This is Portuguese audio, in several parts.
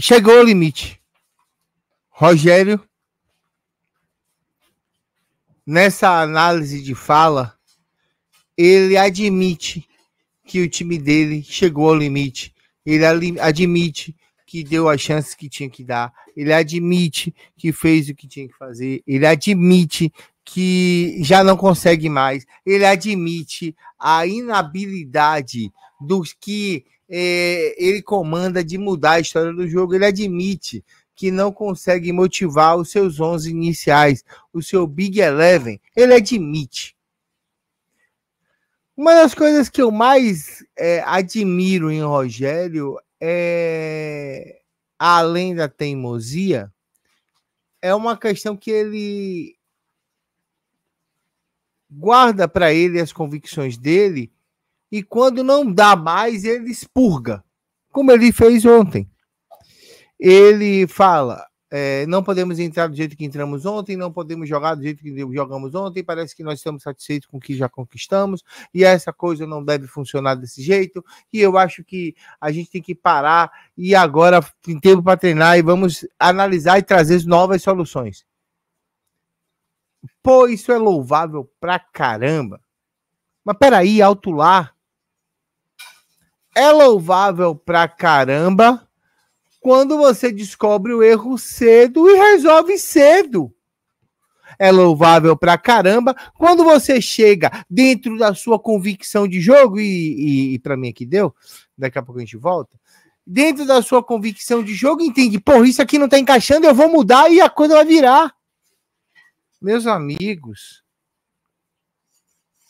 chegou ao limite. Rogério, nessa análise de fala, ele admite que o time dele chegou ao limite. Ele admite que deu a chance que tinha que dar. Ele admite que fez o que tinha que fazer. Ele admite que já não consegue mais. Ele admite a inabilidade dos que é, ele comanda de mudar a história do jogo, ele admite que não consegue motivar os seus 11 iniciais, o seu Big Eleven, ele admite. Uma das coisas que eu mais é, admiro em Rogério é, além da teimosia, é uma questão que ele guarda para ele as convicções dele e quando não dá mais, ele expurga, como ele fez ontem. Ele fala: é, não podemos entrar do jeito que entramos ontem, não podemos jogar do jeito que jogamos ontem, parece que nós estamos satisfeitos com o que já conquistamos, e essa coisa não deve funcionar desse jeito, e eu acho que a gente tem que parar e agora tem tempo para treinar e vamos analisar e trazer novas soluções. Pô, isso é louvável pra caramba. Mas peraí, alto lá é louvável pra caramba quando você descobre o erro cedo e resolve cedo. É louvável pra caramba quando você chega dentro da sua convicção de jogo, e, e, e para mim aqui deu, daqui a pouco a gente volta. Dentro da sua convicção de jogo, entende, porra, isso aqui não tá encaixando, eu vou mudar e a coisa vai virar. Meus amigos,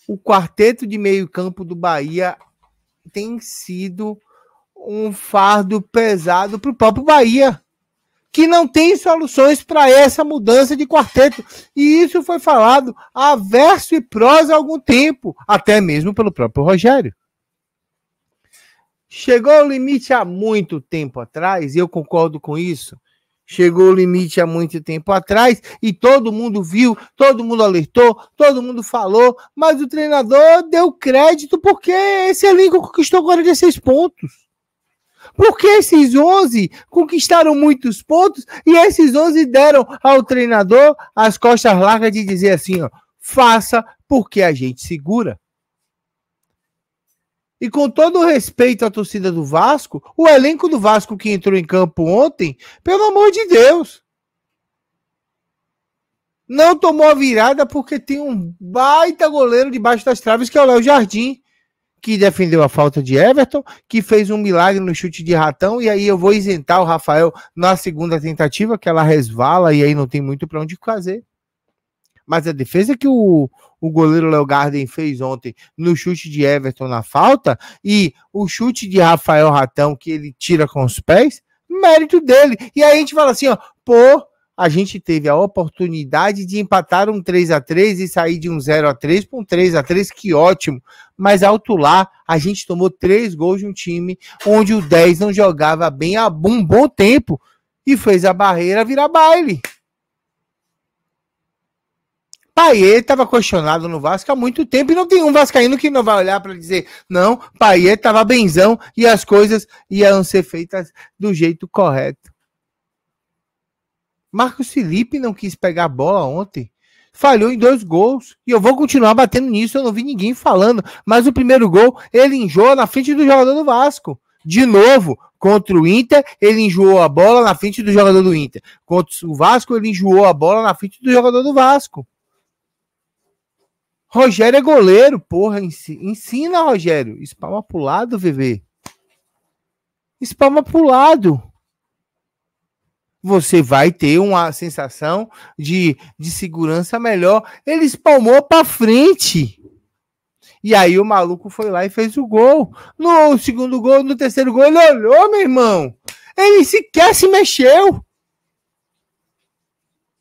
o quarteto de meio-campo do Bahia tem sido um fardo pesado para o próprio Bahia, que não tem soluções para essa mudança de quarteto. E isso foi falado a verso e prosa há algum tempo, até mesmo pelo próprio Rogério. Chegou ao limite há muito tempo atrás, e eu concordo com isso chegou o limite há muito tempo atrás e todo mundo viu, todo mundo alertou, todo mundo falou, mas o treinador deu crédito porque esse elenco conquistou 46 pontos. Porque esses 11 conquistaram muitos pontos e esses 11 deram ao treinador as costas largas de dizer assim, ó, faça porque a gente segura. E com todo respeito à torcida do Vasco, o elenco do Vasco que entrou em campo ontem, pelo amor de Deus. Não tomou a virada porque tem um baita goleiro debaixo das traves, que é o Léo Jardim, que defendeu a falta de Everton, que fez um milagre no chute de ratão, e aí eu vou isentar o Rafael na segunda tentativa, que ela resvala e aí não tem muito para onde fazer. Mas a defesa que o, o goleiro Léo Garden fez ontem no chute de Everton na falta e o chute de Rafael Ratão que ele tira com os pés, mérito dele. E aí a gente fala assim, ó, pô, a gente teve a oportunidade de empatar um 3 a 3 e sair de um 0 a 3 para um 3 a 3 que ótimo. Mas alto lá, a gente tomou três gols de um time onde o 10 não jogava bem há um bom tempo e fez a barreira virar baile. Paier estava questionado no Vasco há muito tempo e não tem um vascaíno que não vai olhar para dizer não, Paier estava benzão e as coisas iam ser feitas do jeito correto. Marcos Felipe não quis pegar a bola ontem. Falhou em dois gols. E eu vou continuar batendo nisso, eu não vi ninguém falando. Mas o primeiro gol, ele enjoa na frente do jogador do Vasco. De novo, contra o Inter, ele enjoou a bola na frente do jogador do Inter. Contra o Vasco, ele enjoou a bola na frente do jogador do Vasco. Rogério é goleiro, porra. Ensina, Rogério. Espalma pro lado, VV. Espalma pro lado. Você vai ter uma sensação de, de segurança melhor. Ele espalmou pra frente. E aí o maluco foi lá e fez o gol. No segundo gol, no terceiro gol, ele olhou, meu irmão. Ele sequer se mexeu.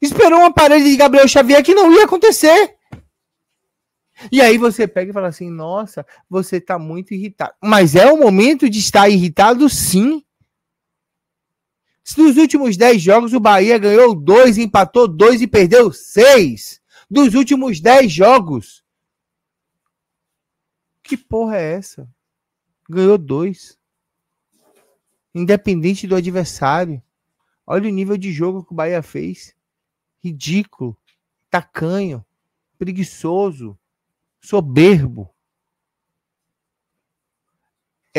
Esperou uma parede de Gabriel Xavier que não ia acontecer. E aí você pega e fala assim: nossa, você está muito irritado. Mas é o momento de estar irritado, sim. Dos últimos 10 jogos, o Bahia ganhou 2, empatou 2 e perdeu 6. Dos últimos 10 jogos. Que porra é essa? Ganhou 2. Independente do adversário. Olha o nível de jogo que o Bahia fez. Ridículo, tacanho, preguiçoso soberbo.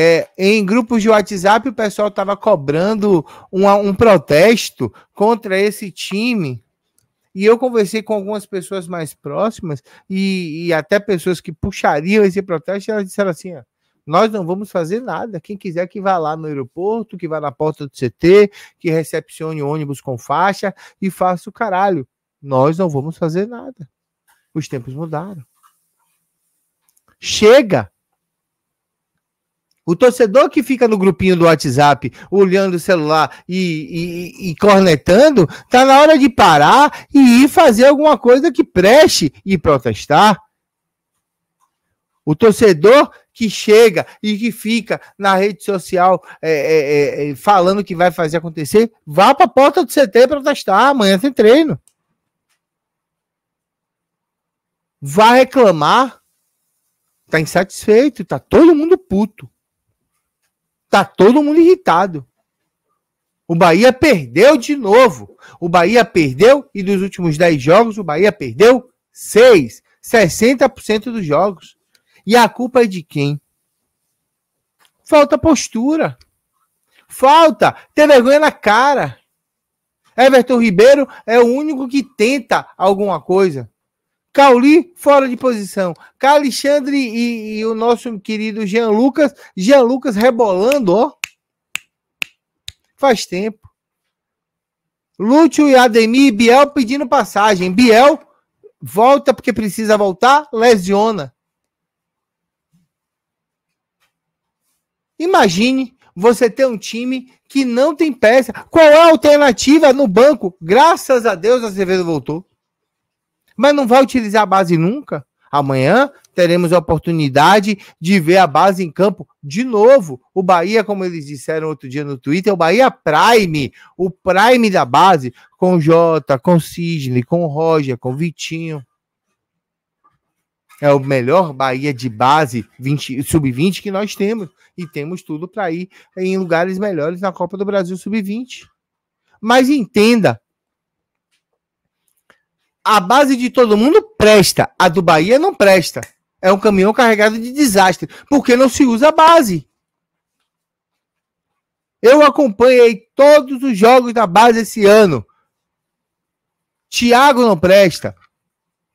É, em grupos de WhatsApp, o pessoal estava cobrando uma, um protesto contra esse time. E eu conversei com algumas pessoas mais próximas e, e até pessoas que puxariam esse protesto, elas disseram assim: ó, nós não vamos fazer nada. Quem quiser que vá lá no aeroporto, que vá na porta do CT, que recepcione ônibus com faixa e faça o caralho. Nós não vamos fazer nada. Os tempos mudaram. Chega! O torcedor que fica no grupinho do WhatsApp olhando o celular e, e, e cornetando, tá na hora de parar e ir fazer alguma coisa que preste e protestar. O torcedor que chega e que fica na rede social é, é, é, é falando que vai fazer acontecer, vá para a porta do CT protestar. Amanhã tem treino. Vá reclamar. Tá insatisfeito, tá todo mundo puto. Tá todo mundo irritado. O Bahia perdeu de novo. O Bahia perdeu e dos últimos 10 jogos o Bahia perdeu 6, 60% dos jogos. E a culpa é de quem? Falta postura. Falta ter vergonha na cara. Everton Ribeiro é o único que tenta alguma coisa. Cauli fora de posição. Calixandre e, e o nosso querido Jean Lucas. Jean Lucas rebolando, ó. Faz tempo. Lúcio e Ademir e Biel pedindo passagem. Biel volta porque precisa voltar, lesiona. Imagine você ter um time que não tem peça. Qual é a alternativa no banco? Graças a Deus a Cerveja voltou mas não vai utilizar a base nunca. Amanhã teremos a oportunidade de ver a base em campo de novo. O Bahia, como eles disseram outro dia no Twitter, é o Bahia Prime, o Prime da base, com Jota, com Sidney, com Roger, com Vitinho. É o melhor Bahia de base sub-20 que nós temos. E temos tudo para ir em lugares melhores na Copa do Brasil sub-20. Mas entenda, a base de todo mundo presta, a do Bahia não presta. É um caminhão carregado de desastre, porque não se usa a base. Eu acompanhei todos os jogos da base esse ano. Thiago não presta.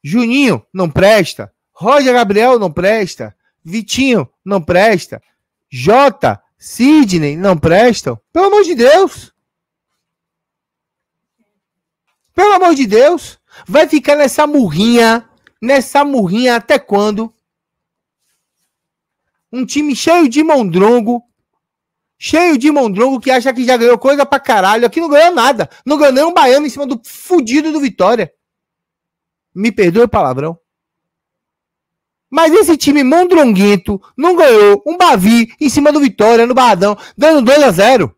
Juninho não presta. Roger Gabriel não presta. Vitinho não presta. Jota, Sidney não prestam. Pelo amor de Deus. Pelo amor de Deus. Vai ficar nessa murrinha, nessa murrinha até quando? Um time cheio de mondrongo, cheio de mondrongo que acha que já ganhou coisa pra caralho. Aqui não ganhou nada. Não ganhou nem um baiano em cima do fudido do Vitória. Me perdoe o palavrão. Mas esse time mondronguento não ganhou um Bavi em cima do Vitória no Barradão, dando 2 a 0.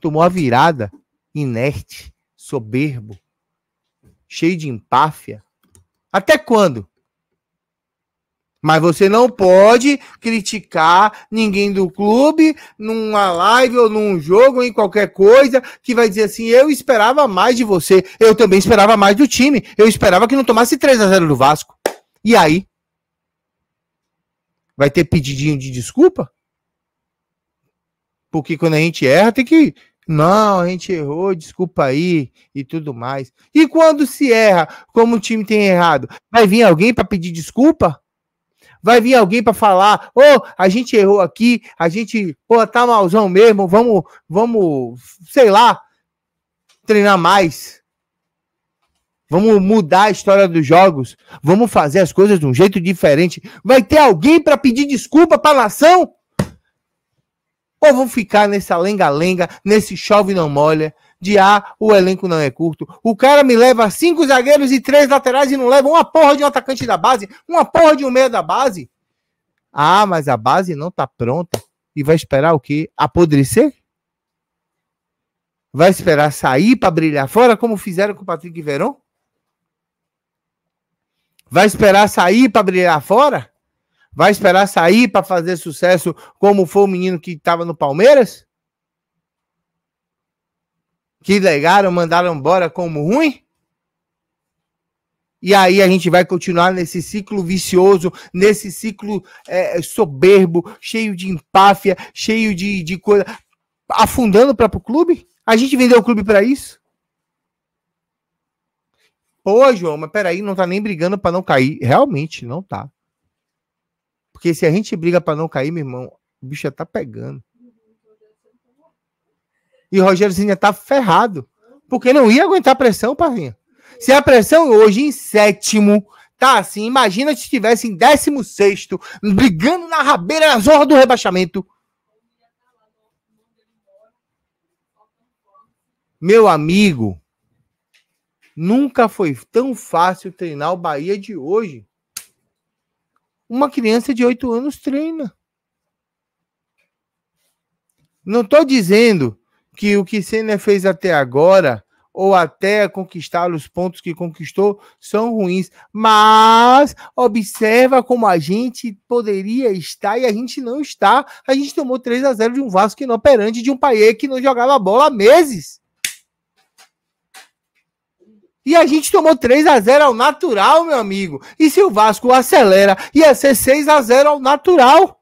Tomou a virada, inerte, soberbo cheio de empáfia. Até quando? Mas você não pode criticar ninguém do clube numa live ou num jogo ou em qualquer coisa que vai dizer assim: eu esperava mais de você, eu também esperava mais do time, eu esperava que não tomasse 3 a 0 do Vasco. E aí? Vai ter pedidinho de desculpa? Porque quando a gente erra, tem que não, a gente errou, desculpa aí e tudo mais. E quando se erra, como o time tem errado, vai vir alguém para pedir desculpa? Vai vir alguém para falar: "Ô, oh, a gente errou aqui, a gente, pô, tá malzão mesmo, vamos, vamos, sei lá, treinar mais. Vamos mudar a história dos jogos, vamos fazer as coisas de um jeito diferente". Vai ter alguém para pedir desculpa para a nação? Ou vão ficar nessa lenga-lenga, nesse chove não molha, de ah, o elenco não é curto. O cara me leva cinco zagueiros e três laterais e não leva uma porra de um atacante da base, uma porra de um meia da base. Ah, mas a base não tá pronta. E vai esperar o quê? Apodrecer? Vai esperar sair para brilhar fora, como fizeram com o Patrick Verón? Vai esperar sair para brilhar fora? Vai esperar sair para fazer sucesso como foi o menino que estava no Palmeiras? Que legaram, mandaram embora como ruim? E aí a gente vai continuar nesse ciclo vicioso, nesse ciclo é, soberbo, cheio de empáfia, cheio de, de coisa. Afundando o próprio clube? A gente vendeu o clube para isso? Pô, João, mas peraí, não tá nem brigando para não cair. Realmente, não tá. Porque se a gente briga para não cair, meu irmão, o bicho já tá pegando. E o Rogério Senna tá ferrado. Porque não ia aguentar a pressão, Pavinha. Se a pressão hoje em sétimo tá assim, imagina se estivesse em décimo sexto, brigando na rabeira, na zorra do rebaixamento. Meu amigo, nunca foi tão fácil treinar o Bahia de hoje uma criança de 8 anos treina. Não estou dizendo que o que Senna fez até agora, ou até conquistar os pontos que conquistou, são ruins. Mas observa como a gente poderia estar e a gente não está. A gente tomou 3 a 0 de um Vasco inoperante, de um Paier que não jogava bola há meses. E a gente tomou 3 a 0 ao natural, meu amigo. E se o Vasco acelera, ia ser 6 a 0 ao natural.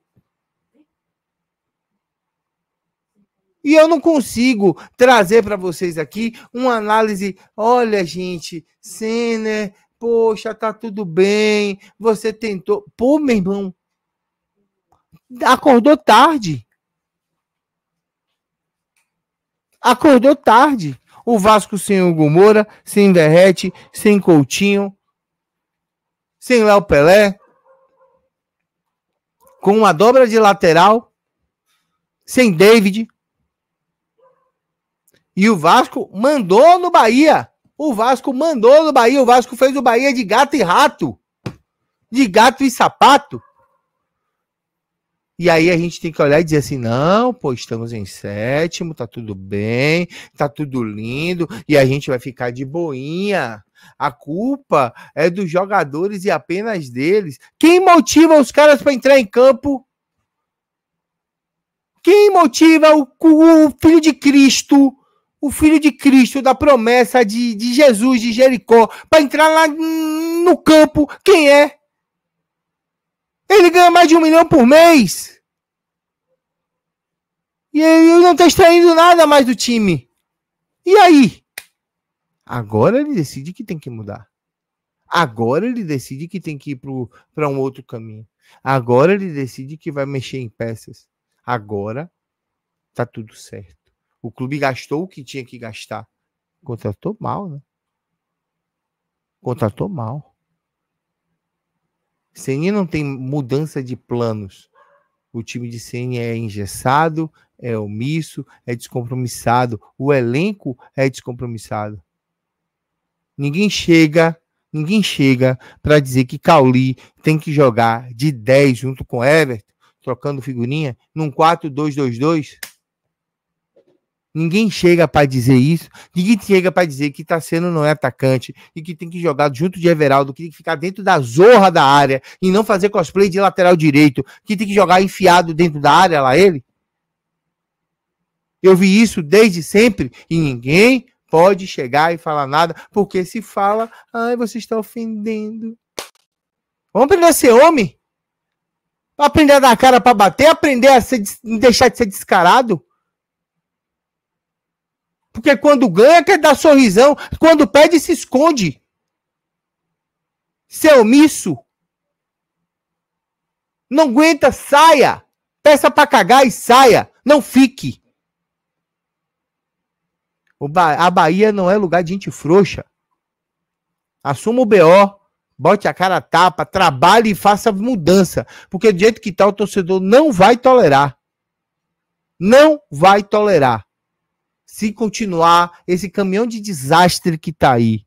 E eu não consigo trazer para vocês aqui uma análise. Olha, gente, Senna, poxa, tá tudo bem. Você tentou. Pô, meu irmão, acordou tarde. Acordou tarde. O Vasco sem o Gomorra, sem Verrete, sem Coutinho, sem Léo Pelé, com uma dobra de lateral, sem David. E o Vasco mandou no Bahia. O Vasco mandou no Bahia. O Vasco fez o Bahia de gato e rato. De gato e sapato. E aí a gente tem que olhar e dizer assim: não, pô, estamos em sétimo, tá tudo bem, tá tudo lindo, e a gente vai ficar de boinha. A culpa é dos jogadores e apenas deles. Quem motiva os caras para entrar em campo? Quem motiva o, o, filho de Cristo, o filho de Cristo da promessa de, de Jesus de Jericó, para entrar lá no campo? Quem é? Ele ganha mais de um milhão por mês. E ele não está extraindo nada mais do time. E aí? Agora ele decide que tem que mudar. Agora ele decide que tem que ir para um outro caminho. Agora ele decide que vai mexer em peças. Agora tá tudo certo. O clube gastou o que tinha que gastar. Contratou mal, né? Contratou mal. CN não tem mudança de planos. O time de CN é engessado, é omisso, é descompromissado. O elenco é descompromissado. Ninguém chega, ninguém chega para dizer que Cauli tem que jogar de 10 junto com Everton, trocando figurinha, num 4-2-2-2. Ninguém chega para dizer isso, ninguém chega para dizer que tá sendo não é atacante e que tem que jogar junto de Everaldo, que tem que ficar dentro da zorra da área e não fazer cosplay de lateral direito, que tem que jogar enfiado dentro da área lá ele. Eu vi isso desde sempre e ninguém pode chegar e falar nada, porque se fala, ai, você está ofendendo. Vamos aprender a ser homem? Aprender a dar cara para bater, aprender a ser, deixar de ser descarado? Porque quando ganha, quer dar sorrisão. Quando perde, se esconde. Seu é omisso. Não aguenta, saia. Peça para cagar e saia. Não fique. Ba a Bahia não é lugar de gente frouxa. Assuma o BO, bote a cara a tapa, trabalhe e faça mudança. Porque do jeito que está, o torcedor não vai tolerar. Não vai tolerar se continuar esse caminhão de desastre que está aí,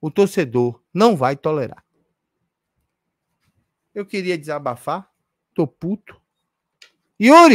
o torcedor não vai tolerar. Eu queria desabafar, tô puto. Yuri!